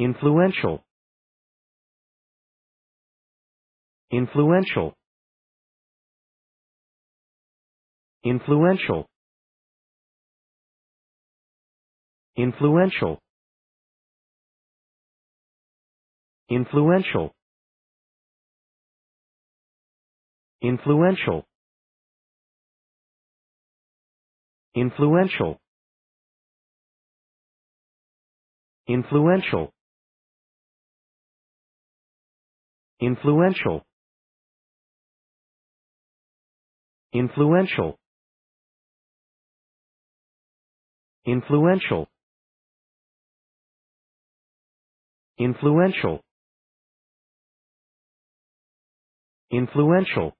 influential influential influential influential influential influential influential influential influential influential influential influential influential